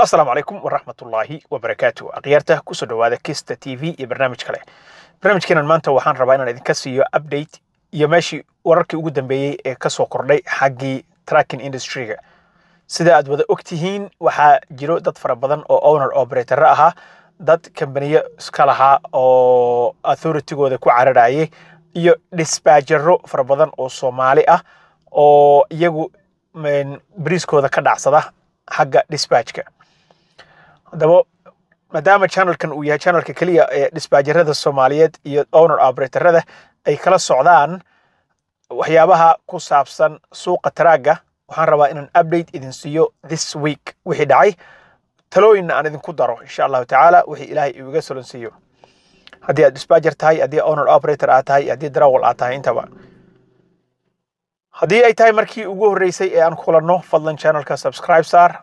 asalaamu calaykum waraxmatullaahi wabarakaatu akhyaarta kusoo dhowaada kista t v iyo barnaamij kale barnaamijkeenan maanta waxaan rabaa inaan idinka siiyo update iyo meeshii wararkii ugu dambeeyey ee ka soo kordhay xaggii tracking industryga sida aad wada ogtihiin waxaa jiro dad fara badan oo owner operator ahaa dad kambaniyo iska lahaa oo authoritigooda ku cararayay iyo disbaajaro fara badan oo soomaali ah oo iyagu mm, bariiskooda ka dhacsada xagga disbaajka haddaba maadaama channelkan uu yahay channelka keliya ee dhisbaajarada soomaaliyeed iyo owner abretarada ay kala socdaan waxyaabaha ku saabsan suuqa taraagga waxaan rabaa inaan update idin siiyo this week wixii dhacay talooyinna aan idinku daro insha allahu tacaala wixii ilaahay iiga solon siiyo haddii aad disbager tahay haddii owner operator aad tahay haddii darawal aad tahay intaba haddii ay tahay markii ugu horreysay ee aan kulanno fadlan channelka subscribe saar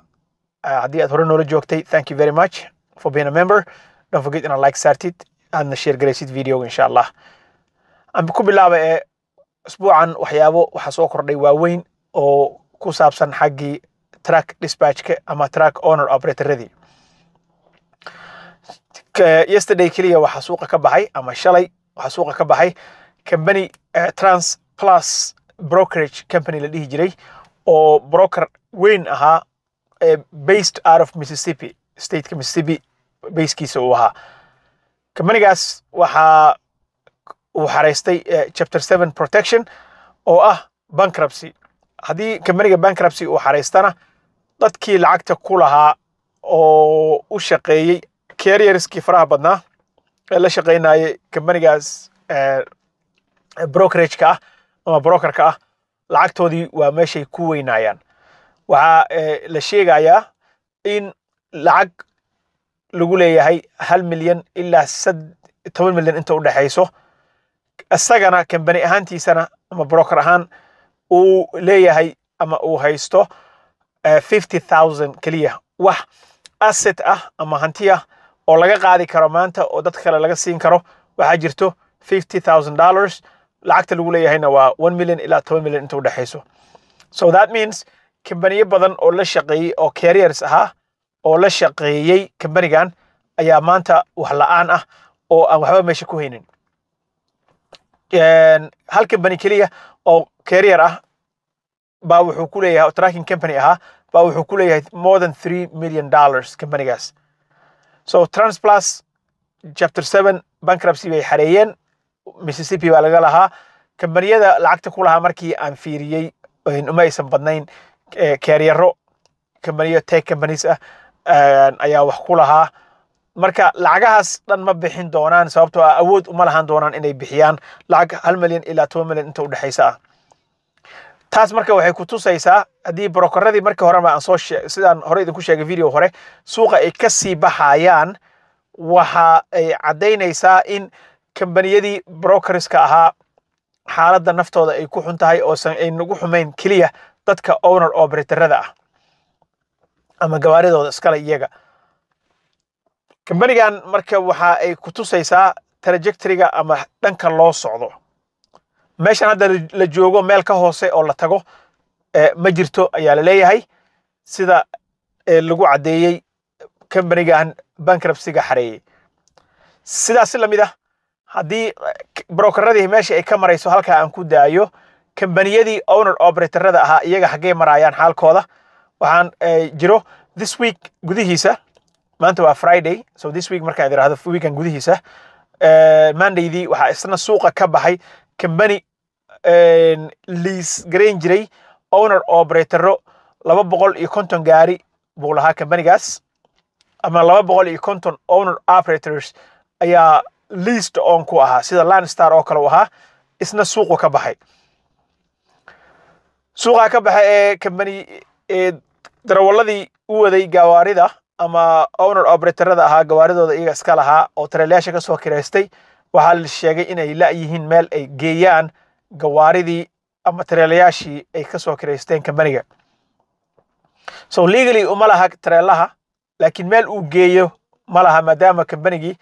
Uh, haddii aad hore noola joogtay thank you very much for being a member don't forget inaad like saartid aadna share garaysid videoga insha allah aan ku bilaaba ee eh, isbuucan waxyaabo waxaa soo kordhay waaweyn oo ku saabsan xaggii track dispatchka ama track honor operatoradii yesterday keliya waxaa suuqa ka baxay ama shalay waxaa suuqa ka baxay company eh, trans plus brokerage company la dhihi jiray oo broker weyn ahaa based out of mississippi stateka mississippi bayskiisa uu ahaa kambanigaas waxaa uu xaraystay chapter seven protection oo ah bankruptcy haddii kambaniga bankruptcy uu xaraystana dadkii lacagta ku lahaa oo u shaqeeyey carrierskii faraha badnaa ee la shaqaynayay kambanigaas brokerageka ah ama brokerka ah lacagtoodii waa meeshay ku weynaayaan waxaa eh, la sheegayaa in lacag lagu leeyahay hal milyan ilaa toban milyan inta u dhexayso isagana kambani ahaantiisana ama broker ahaan uu leeyahay ama uu haysto eh, fifty thousand keliya wax asset ah ama hanti ah oo laga qaadi karo maanta oo dad kale laga siin karo waxaa jirto fifty thousand dollars lacagta lagu leeyahayna waa one million ilaa toban million inta u dhexayso so that means kambaniyo badan oo la shaqeeyey oo carriers ahaa oo la shaqeeyey kambanigan ayaa maanta wax la'aan ah oo aan waxba meesha ku haynin hal kambani keliya oo carrier ah baa wuxuu ku leeyahay tracking company ahaa baa wuxuu ku leeyahay more than three million dollars kambanigaas so transplus chapter seven bankruptcy bay xareeyeen mississippi baa laga lahaa kambaniyada lacagta ku lahaa markii aan fiiriyey uma aysan badnayn Eh, keeryaro kambaniyo tech companies ah eh, ayaa wax ku lahaa marka lacagahaas dhan ma bixin doonaan sababtoo ah awood uma lahaan doonaan inay bixiyaan lacag hal milyan ilaa toban milyan inta udhexaysa ah taas marka waxay ku tusaysaa haddii brokoradii markii horema aan soo sidaan hore idinku sheegay video hore suuqa ay ka sii baxayaan waxa ay caddaynaysaa in kambaniyadii brokereska ahaa xaaladda naftooda ay ku xun tahay oosan ay nagu xumayn keliya dadka owner operatorada ah ama gawaaridooda iskale iyaga kambanigan marka waxa ay ku tusaysaa trajectoryga ama dhanka loo socdo meeshan hadda la joogo meel ka hoose oo la tago eh, ma jirto ayaa la leeyahay sida eh, lagu caddeeyey kambanigan bankrupsiga xareeyey sidaas si la mid ah haddii eh, brokeradii meesha ay ka marayso halkaa aan ku daayo kambaniyadii owner operatorada ahaa iyaga xaggee maraayaan xaalkooda waxaan eh, jiro this week gudihiisa maanta waa friday so this week markaan idhahdo weekan gudihiisa eh, mondaydii waxaa isna suuqa ka baxay kambani eh, liis garayn jiray owner operatoro laba boqol iyo konton gaari buu lahaa kambanigaas ama laba boqol iyo konton owner operators ayaa liist oon ku ahaa sida landstar oo kale u ahaa isna suuqu ka baxay suuqaa ka baxa ee kambani ee darawaladii u waday gawaarida ama owner operatorada ahaa gawaaridooda iyaga iska lahaa oo tareelayaasha kasoo kiraystay waxaa la sheegay inay la yihiin meel ay geeyaan gawaaridii ama tareelayaashii ay kasoo soo kireysteen kambaniga so legaly uma laha tareelaha laakiin meel uu geeyo ma laha maadaama kambanigii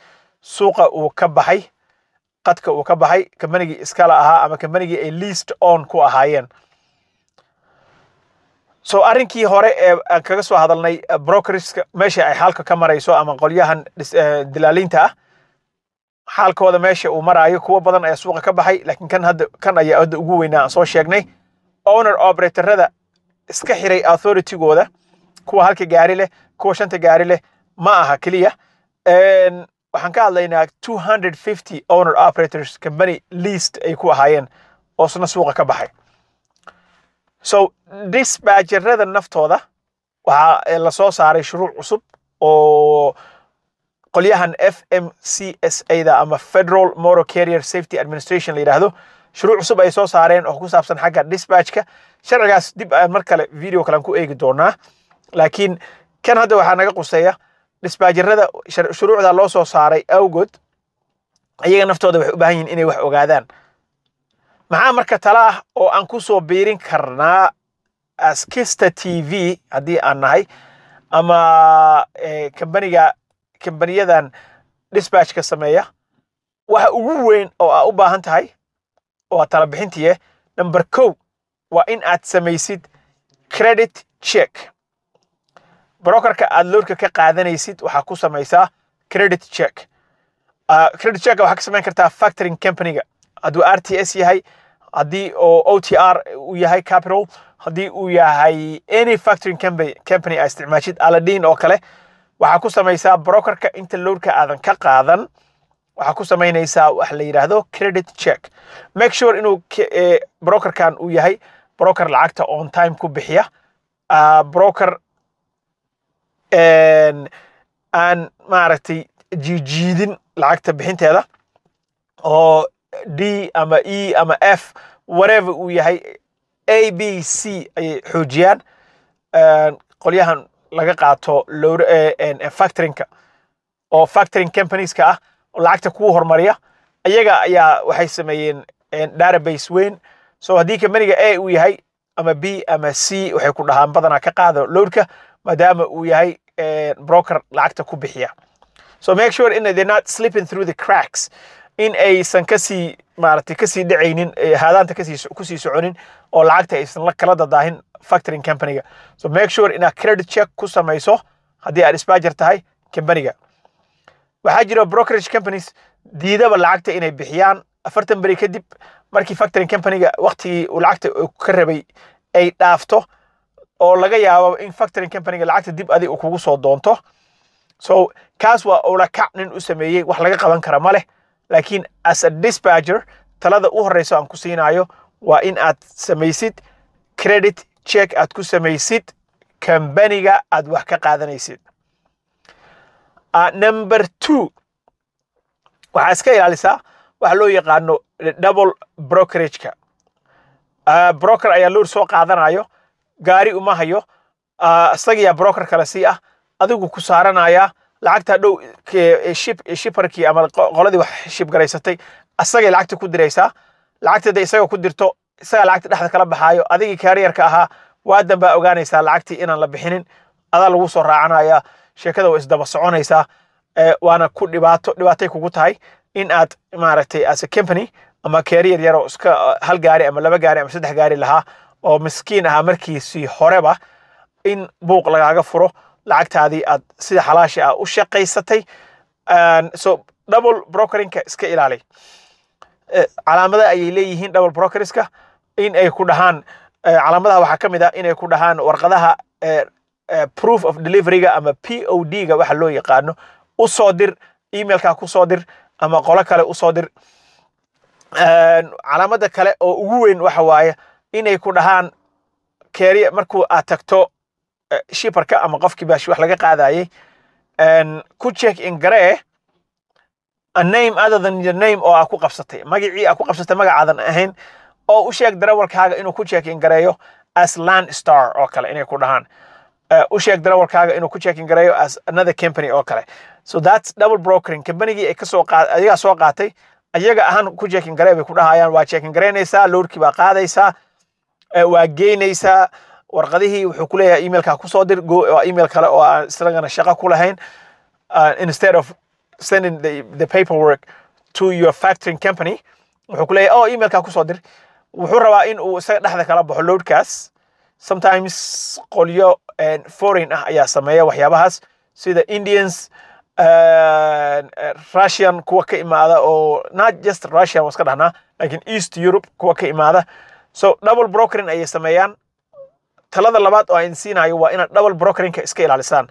suuqa uu ka baxay qadka uu ka baxay kambanigii iskala ahaa ama kambanigii ay least on ku ahaayeen soo arrinkii hore ee aan kaga soo hadalnay brokerska meesha ay xaalka ka marayso ama qolyahan dilaaliinta ah xaalkooda meesha uu maraayo kuwo badan ayaa suuqa ka baxay laakiin kan hadda kan ayaa hadda ugu weynaa aan soo sheegnay owner operatorada iska xiray authoritigooda kuwa halka gaari leh kuwa shanta gaari leh ma aha keliya waxaan ka hadlaynaa two hundred fifty owner operators company least ay ku ahaayeen oo suuqa ka baxay so disbajarada naftooda waxaa lasoo saaray shuruuc cusub oo qolyahan f m c s ada ama federal motor carrier safety administration la yidhaahdo shuruuc cusub ay soo saareen oo ku saabsan xagga disbatchka sharcigaas dib aan mar kale video kalean ku eegi doonaa laakiin kan hadda waxaa naga quseeya disbajarada shuruucda loo soo saaray awgood ayaga naftooda waxay u baahan yihin inay wax ogaadaan maxaa marka tala ah oo aan ku soo biirin karnaa askista t v haddii aan nahay ama eh, kambaniga kambaniyadan disbashka sameeya waxa ugu weyn oo aa u baahan tahay oo aa tala bixintiye number kow waa in aad samaysid credit check brokerka aad loorka ka qaadanaysid waxaa ku samaysaa credit check ah, credit check waxaa ka samayn kartaa factoring companyga hadduu r t s yahay haddii oo o t r uu yahay capital haddii uu yahay any factoring company a isticmaashid aladhiin oo kale waxaa ku samaysaa brokerka inta loadka aadan ka qaadan waxaa ku samaynaysaa wax la yidhaahdo credit check make sure inuu eh, brokerkan uu yahay broker lacagta on time ku bixiya ah, broker aan maaragtay jiijiidin lacagta bixinteeda oo d ama e ama f whatever uu yahay a b c ayay xoojiyaan qolyahan laga qaato e, e, factorinka oo factoring companieska ah lacagta kuu hormariya ayaga ayaa waxay sameeyeen database weyn so haddii companiga a uu yahay ama b ama c waxay ku dhahaan badanaa ka qaado lowdka maadaama uu yahay broker lacagta ku bixiya so make sure in they're not slipping through the cracks in aysan kasii maarata kasii dhacaynin haadaanta kusii soconin oo lacagta aysan la kala dadaahin factoring companyga so make sure inaad credit check ku samayso haddii aad isbajar tahay companyga waxaa jira brokerage companies diidaba lacagta inay bixiyaan afartan beri kadib markii factoring companyga waktigii lacagta ka rabay ay dhaafto oo laga yaabo in factoring companyga lacagta dib adig kugu soo doonto so kaas waa ula nin u sameeyey wax laga qaban kara ma leh laakiin as a disbager talada u horeyso aan ku siinayo waa in aad samaysid credit check aad ku samaysid kambaniga aad wax ka qaadanaysid ah, number two waxaa iska ilaalisaa waxa loo yaqaano double brokerageka ah, broker ayaa loor soo qaadanayo gaari uma hayo ah, isagiyaa broker kale sii ah adigu ku saaranayaa lacagta dhow e shibarkii e ama qoladii wax shibgaraysatay asagay lacagta ku diraysaa lacagteeda isaga ku dirto isagaa lacagta dhexda kala baxaayo adigii kaariyarka ahaa waa baa ogaanaysaa lacagtii inaan la bixinin adaa lagu soo raacanaya sheekada waa isdaba soconaysaa e, waana ku dhibaato dhibaatay kugu tahay in aad maaragtay as a company ama kaariyar yaroo iska hal gaari ama laba gaari ama saddex gaari lahaa oo miskiin ahaa markiisii horeba in buuq lagaaga furo lacagtaadii aad sida xalaasha ah u shaqaysatay so double brokeringka iska ilaali e, calaamadaha ayay leeyihiin double brokeringska in ay ku dhahaan e, calaamadaha waxaa ka mid ah inay ku dhahaan warqadaha e, proof of deliveryga ama p o d ga waxa loo yaqaano usoo dir emailka kusoo dir ama qolo kale usoo dir calaamada kale oo ugu weyn waxa waaye inay ku dhahaan keriya markuu aad tagto Eh, shibarka ama qofkiiba wax laga qaadayay ku check in garee a name other than your name oo aa ku qabsatay magacii aa ku qabsatay magacaadan ahayn oo u sheeg darawalkaaga inuu ku check in gareeyo as land star oo kale inay ku dhahaan eh, u sheeg darawalkaaga inuu ku check in gareeyo as another company oo kale so that's double brokering companygii ay kasoo qaad ayagaa soo qaatay ayaga ahaan ku check in garee bay ku dhahayaan waa check in gareynaysaa loadkii baa qaadaysaa eh, waa geynaysaa warqadihii wuxuu ku leeyahay emailka ku soo dir waa email kale oo aan isagana shaqo ku uh, instead of sending the, the paperwork to your factoring company wuxuu ku oh emailka ku dir wuxuu rabaa in isaga dhexda kala baxo loadkas sometimes qolyo foreign ah ayaa sameeya waxyaabahaas sida indians russian kuwa ka imaada oo not just russian waa iska dhahnaa lakin east europe kuwa ka imaada so double brokering ayay sameeyaan talada labaad oo aydin siinayo waa inaad double brokerinka iska ilaalisaan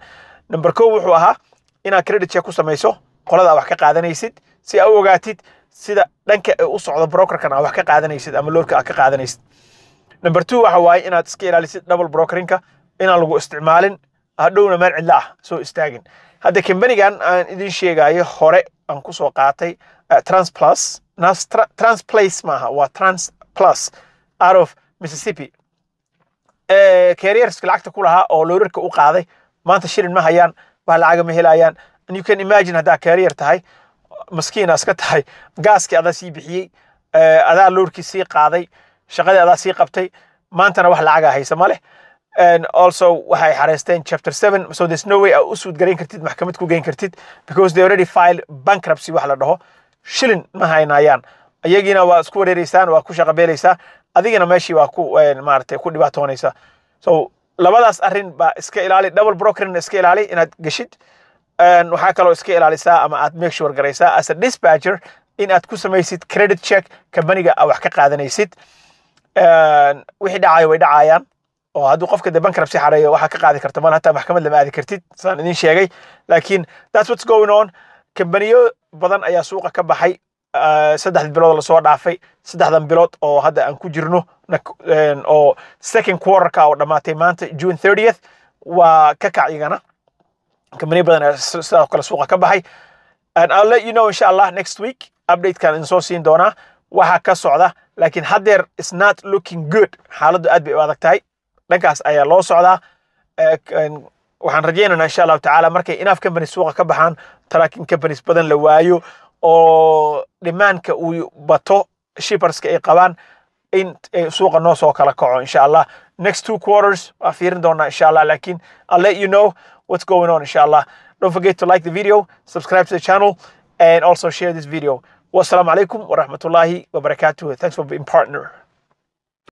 number ko wuxuu ahaa inaad credit check ku samayso qolada wax ka qaadanaysid si aa u ogaatid sida dhanka ee u socdo brokerkan aa wax ka qaadanaysid ama loolka aad ka qaadanaysid number two waxa waaye inaad iska ilaalisid double brokerinka inaan lagu isticmaalin hadhowna meel cidla ah soo istaagin hadda kambanigan aan idin sheegayo hore aan ku qaatay eh, transplus transplace maaha waa transplus out of mississippi Eh, carrierska lacagta kulahaa oo loorarka u qaaday maanta shilin ma hayaan baa lacaga ma helayaan you can imagine haddaa carrier tahay maskiina iska tahay gaaskii adaa sii bixiyey eh, adaa loorkii sii qaaday shaqadii adaa sii qabtay maantana wax lacaga haysa ma leh and also waxay xareysteen chapter 7 so there's no way aa u suud garayn kartid maxkamad ku geyn kartid because they already filed bankruptcy wax la dhaho shilin ma haynayaan iyagiina waa isku wareereysaan waa ku shaqabeeleysaa adigana meeshii waa ku eh, maarata ku dhibaatoonaysaa so labadaas arrin baa iska ilaali double brokerina iska ilaali inaad geshid waxaa kaloo iska ilaalisaa ama aad make sure as a dispatcher in aad ku samaysid credit check kambaniga aa wax ka qaadanaysid wixii dhacayo way dhacayaan oo hadduu qofka de bankruptcy xareeyo waxaa ka qaadi karta mal hataa maxkamad lama aadi kartid saan idin sheegay laakiin that's what's going on kambaniyo badan ayaa suuqa ka baxay Eh, saddexda bilood lasoo dhaafay saddexdan bilood oo hadda aan ku jirno oo second quarterka oo dhammaatay maanta june thirtieth waa ka kac igana kambanyo badan sidaas kale suuqa ka baxay and let you know insha allah next week updatekan idinsoo siin doonaa waxaa ka socda laakiin haddeer is not looking good xaaladdu aad bay u adag tahay dhankaas ayaa loo socdaa eh, waxaan rajaynaynaa insha allahu tacaala markay inaaf companies suuqa ka baxaan taraakin companies badan la waayo oo dhimaanka uu bato shiparska ay qabaan in e, suuqa noo soo kala kaco insha allah next two quarters waa fiirin doonaa insha allah lakin i'll let you know what's going on insha allah don't forget to like the video subscribe to the channel and also share this video والسلام عليكم ورحمة الله thanks for being partner